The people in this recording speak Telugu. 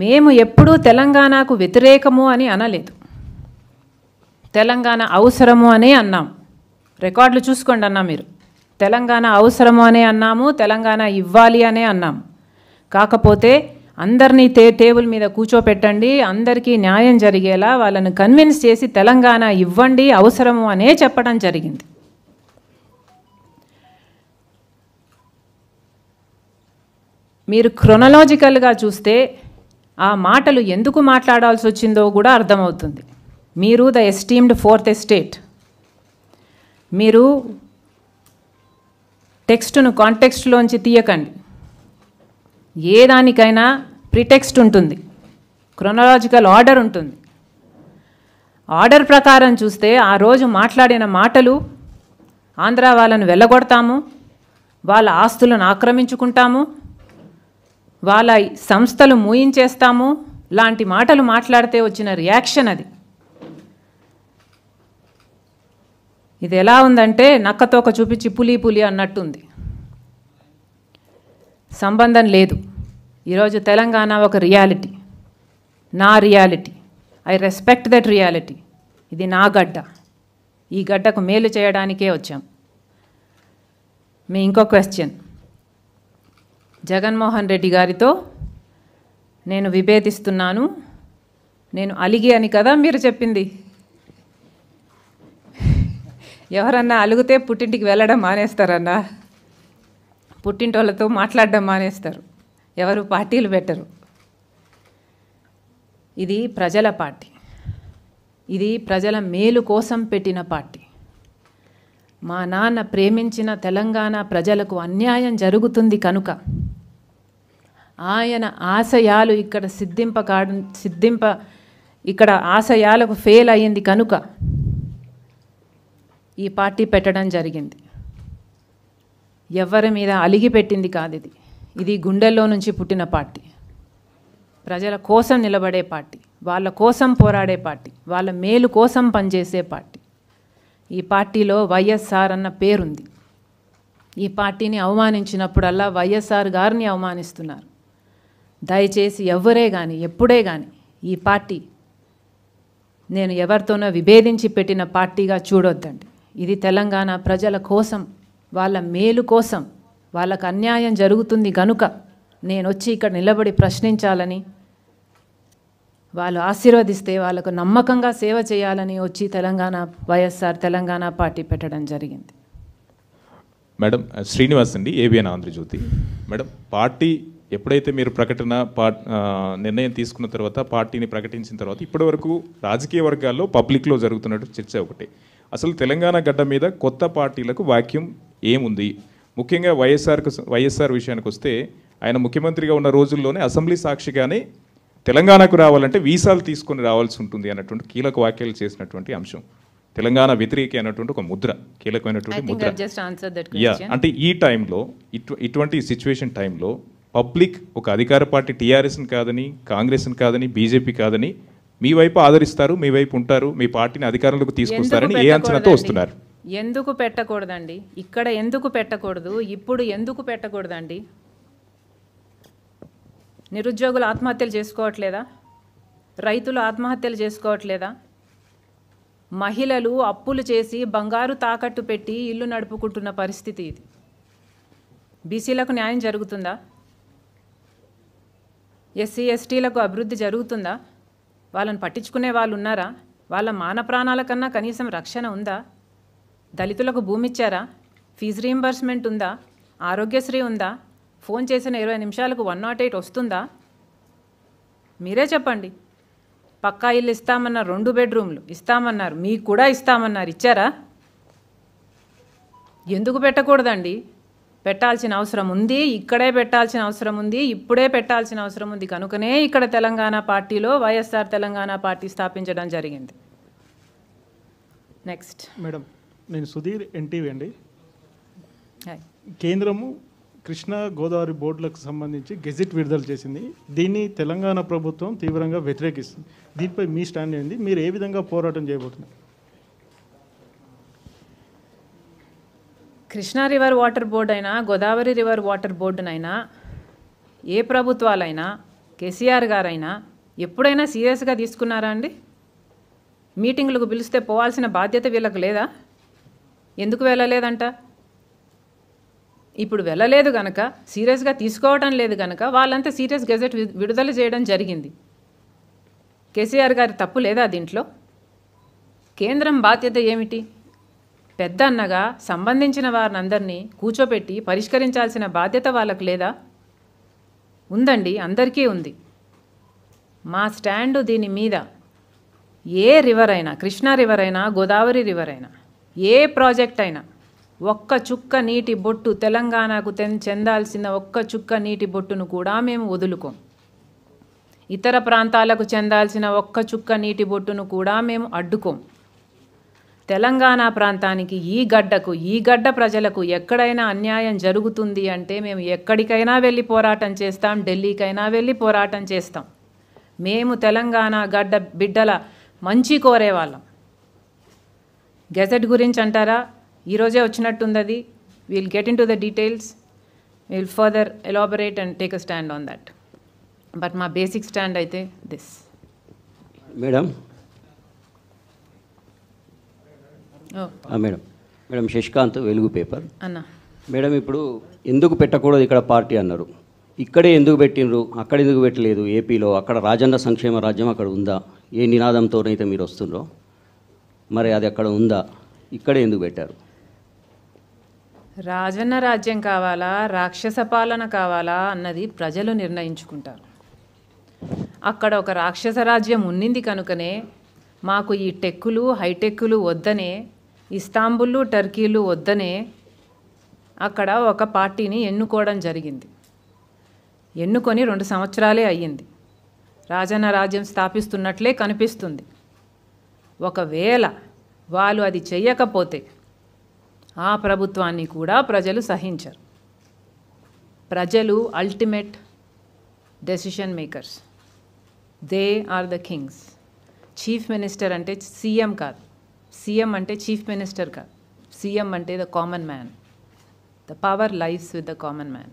మేము ఎప్పుడూ తెలంగాణకు వ్యతిరేకము అని అనలేదు తెలంగాణ అవసరము అనే అన్నాం రికార్డులు చూసుకోండి అన్నా మీరు తెలంగాణ అవసరము అనే అన్నాము తెలంగాణ ఇవ్వాలి అనే అన్నాం కాకపోతే అందరినీ టే టేబుల్ మీద కూర్చోపెట్టండి అందరికీ న్యాయం జరిగేలా వాళ్ళను కన్విన్స్ చేసి తెలంగాణ ఇవ్వండి అవసరము అనే చెప్పడం జరిగింది మీరు క్రొనలాజికల్గా చూస్తే ఆ మాటలు ఎందుకు మాట్లాడాల్సి వచ్చిందో కూడా అర్థమవుతుంది మీరు ద ఎస్టీమ్డ్ ఫోర్త్ ఎస్టేట్ మీరు టెక్స్ట్ను కాంటెక్స్ట్లోంచి తీయకండి ఏ దానికైనా ప్రిటెక్స్ట్ ఉంటుంది క్రొనలాజికల్ ఆర్డర్ ఉంటుంది ఆర్డర్ ప్రకారం చూస్తే ఆ రోజు మాట్లాడిన మాటలు ఆంధ్ర వాళ్ళను వెళ్ళగొడతాము వాళ్ళ ఆస్తులను ఆక్రమించుకుంటాము వాళ్ళ సంస్థలు మూయించేస్తాము లాంటి మాటలు మాట్లాడితే వచ్చిన రియాక్షన్ అది ఇది ఎలా ఉందంటే నక్కతోక చూపించి పులి పులి అన్నట్టుంది సంబంధం లేదు ఈరోజు తెలంగాణ ఒక రియాలిటీ నా reality I respect that reality ఇది నా గడ్డ ఈ గడ్డకు మేలు చేయడానికే వచ్చాం మీ ఇంకో క్వశ్చన్ జగన్మోహన్ రెడ్డి గారితో నేను విభేదిస్తున్నాను నేను అలిగి అని కదా మీరు చెప్పింది ఎవరన్నా అలిగితే పుట్టింటికి వెళ్ళడం మానేస్తారన్నా పుట్టింటోళ్ళతో మాట్లాడడం మానేస్తారు ఎవరు పార్టీలు పెట్టరు ఇది ప్రజల పార్టీ ఇది ప్రజల మేలు కోసం పెట్టిన పార్టీ మా నాన్న ప్రేమించిన తెలంగాణ ప్రజలకు అన్యాయం జరుగుతుంది కనుక ఆయన ఆశయాలు ఇక్కడ సిద్ధింప కాడ సిద్ధింప ఇక్కడ ఆశయాలకు ఫెయిల్ అయ్యింది కనుక ఈ పార్టీ పెట్టడం జరిగింది ఎవరి మీద అలిగి పెట్టింది కాదు ఇది ఇది గుండెల్లో నుంచి పుట్టిన పార్టీ ప్రజల కోసం నిలబడే పార్టీ వాళ్ళ కోసం పోరాడే పార్టీ వాళ్ళ మేలు కోసం పనిచేసే పార్టీ ఈ పార్టీలో వైఎస్ఆర్ అన్న పేరుంది ఈ పార్టీని అవమానించినప్పుడల్లా వైఎస్ఆర్ గారిని అవమానిస్తున్నారు దయచేసి ఎవరే కానీ ఎప్పుడే కానీ ఈ పార్టీ నేను ఎవరితోనో విభేదించి పెట్టిన పార్టీగా చూడొద్దండి ఇది తెలంగాణ ప్రజల కోసం వాళ్ళ మేలు కోసం వాళ్ళకు అన్యాయం జరుగుతుంది గనుక నేను వచ్చి ఇక్కడ నిలబడి ప్రశ్నించాలని వాళ్ళు ఆశీర్వదిస్తే వాళ్ళకు నమ్మకంగా సేవ చేయాలని వచ్చి తెలంగాణ వైఎస్ఆర్ తెలంగాణ పార్టీ పెట్టడం జరిగింది మేడం శ్రీనివాస్ అండి ఏబిఎన్ ఆంధ్రజ్యోతి మేడం పార్టీ ఎప్పుడైతే మీరు ప్రకటన పార్ట్ నిర్ణయం తీసుకున్న తర్వాత పార్టీని ప్రకటించిన తర్వాత ఇప్పటివరకు రాజకీయ వర్గాల్లో పబ్లిక్లో జరుగుతున్నట్టు చర్చ ఒకటి అసలు తెలంగాణ గడ్డ మీద కొత్త పార్టీలకు వాక్యం ఏముంది ముఖ్యంగా వైఎస్ఆర్కు వైఎస్ఆర్ విషయానికి వస్తే ఆయన ముఖ్యమంత్రిగా ఉన్న రోజుల్లోనే అసెంబ్లీ సాక్షిగానే తెలంగాణకు రావాలంటే వీసాలు తీసుకొని రావాల్సి ఉంటుంది అన్నటువంటి కీలక వ్యాఖ్యలు చేసినటువంటి అంశం తెలంగాణ వ్యతిరేక అయినటువంటి ఒక ముద్ర కీలకమైనటువంటి ముద్ర అంటే ఈ టైంలో ఇటు ఇటువంటి సిచ్యువేషన్ టైంలో పబ్లిక్ ఒక అధికార పార్టీ టీఆర్ఎస్ని కాదని కాంగ్రెస్ని కాదని బీజేపీ కాదని మీ వైపు ఆదరిస్తారు మీ వైపు ఉంటారు మీ పార్టీని అధికారంలోకి తీసుకొస్తారని ఏ అంచనాతో వస్తున్నారు ఎందుకు పెట్టకూడదండి ఇక్కడ ఎందుకు పెట్టకూడదు ఇప్పుడు ఎందుకు పెట్టకూడదండి నిరుద్యోగులు ఆత్మహత్యలు చేసుకోవట్లేదా రైతులు ఆత్మహత్యలు చేసుకోవట్లేదా మహిళలు అప్పులు చేసి బంగారు తాకట్టు పెట్టి ఇల్లు నడుపుకుంటున్న పరిస్థితి ఇది బీసీలకు న్యాయం జరుగుతుందా ఎస్సీ ఎస్టీలకు అభివృద్ధి జరుగుతుందా వాళ్ళని పట్టించుకునే వాళ్ళు ఉన్నారా వాళ్ళ మాన ప్రాణాల కన్నా కనీసం రక్షణ ఉందా దళితులకు భూమి ఇచ్చారా ఫీజు రీంబర్స్మెంట్ ఉందా ఆరోగ్యశ్రీ ఉందా ఫోన్ చేసిన ఇరవై నిమిషాలకు వన్ నాట్ ఎయిట్ వస్తుందా మీరే చెప్పండి పక్కా ఇల్లు ఇస్తామన్నారు రెండు బెడ్రూమ్లు ఇస్తామన్నారు మీకు కూడా ఇస్తామన్నారు ఇచ్చారా ఎందుకు పెట్టకూడదండి పెట్టాల్సిన అవసరం ఉంది ఇక్కడే పెట్టాల్సిన అవసరం ఉంది ఇప్పుడే పెట్టాల్సిన అవసరం ఉంది కనుకనే ఇక్కడ తెలంగాణ పార్టీలో వైఎస్ఆర్ తెలంగాణ పార్టీ స్థాపించడం జరిగింది నెక్స్ట్ మేడం నేను సుధీర్ ఎన్టీవీ అండి కేంద్రము కృష్ణా గోదావరి బోర్డులకు సంబంధించి గెజిట్ విడుదల చేసింది దీన్ని తెలంగాణ ప్రభుత్వం తీవ్రంగా వ్యతిరేకిస్తుంది దీనిపై మీ స్టాండ్ ఏంటి మీరు ఏ విధంగా పోరాటం చేయబోతున్నారు కృష్ణా రివర్ వాటర్ బోర్డు అయినా గోదావరి రివర్ వాటర్ బోర్డునైనా ఏ ప్రభుత్వాలైనా కేసీఆర్ గారైనా ఎప్పుడైనా సీరియస్గా తీసుకున్నారా అండి మీటింగ్లకు పిలిస్తే పోవాల్సిన బాధ్యత వీళ్ళకు లేదా ఎందుకు వెళ్ళలేదంట ఇప్పుడు వెళ్ళలేదు గనక సీరియస్గా తీసుకోవడం లేదు గనక వాళ్ళంతా సీరియస్ గెజెట్ విడుదల చేయడం జరిగింది కేసీఆర్ గారి తప్పు లేదా దీంట్లో కేంద్రం బాధ్యత ఏమిటి పెద్ద అన్నగా సంబంధించిన వారినందరినీ కూర్చోపెట్టి పరిష్కరించాల్సిన బాధ్యత వాళ్ళకు లేదా ఉందండి అందరికీ ఉంది మా స్టాండు దీని మీద ఏ రివర్ అయినా కృష్ణా రివర్ అయినా గోదావరి రివర్ అయినా ఏ ప్రాజెక్ట్ అయినా ఒక్క చుక్క నీటి బొట్టు తెలంగాణకు చెందాల్సిన ఒక్క చుక్క నీటి బొట్టును కూడా మేము వదులుకోం ఇతర ప్రాంతాలకు చెందాల్సిన ఒక్క చుక్క నీటి బొట్టును కూడా మేము అడ్డుకోం తెలంగాణ ప్రాంతానికి ఈ గడ్డకు ఈ గడ్డ ప్రజలకు ఎక్కడైనా అన్యాయం జరుగుతుంది అంటే మేము ఎక్కడికైనా వెళ్ళి పోరాటం చేస్తాం ఢిల్లీకైనా వెళ్ళి పోరాటం చేస్తాం మేము తెలంగాణ గడ్డ బిడ్డల మంచి కోరేవాళ్ళం గెజెట్ గురించి అంటారా ఈరోజే వచ్చినట్టుంది అది will get into the details will further elaborate and take a stand on that but మా బేసిక్ స్టాండ్ అయితే this madam Oh. Madam madam Shashikanth Velugu paper అన్న మేడం ఇప్పుడు ఎందుకు పెట్టకూడదు ఇక్కడ పార్టీ అన్నారు ఇక్కడే ఎందుకు పెట్టినరు అక్కడ ఎందుకు పెట్టలేదు ఏపీలో అక్కడ రాజన్న సంక్షేమ రాజ్యం అక్కడ ఉందా ఏ నినాదంతోనైతే మీరు వస్తున్నారో మరి అది అక్కడ ఉందా ఇక్కడే ఎందుకు పెట్టారు రాజన్న రాజ్యం కావాలా రాక్షస పాలన కావాలా అన్నది ప్రజలు నిర్ణయించుకుంటారు అక్కడ ఒక రాక్షస రాజ్యం ఉన్నింది కనుకనే మాకు ఈ టెక్కులు హైటెక్కులు వద్దనే ఇస్తాంబుల్ టర్కీలు వద్దనే అక్కడ ఒక పార్టీని ఎన్నుకోవడం జరిగింది ఎన్నుకొని రెండు సంవత్సరాలే అయ్యింది రాజన్న రాజ్యం స్థాపిస్తున్నట్లే కనిపిస్తుంది ఒకవేళ వాళ్ళు అది చెయ్యకపోతే ఆ ప్రభుత్వాన్ని కూడా ప్రజలు సహించరు ప్రజలు ultimate decision makers they are the kings chief minister అంటే సీఎం కాదు సీఎం అంటే చీఫ్ మినిస్టర్ కాదు సీఎం అంటే the common man the power lies with the common man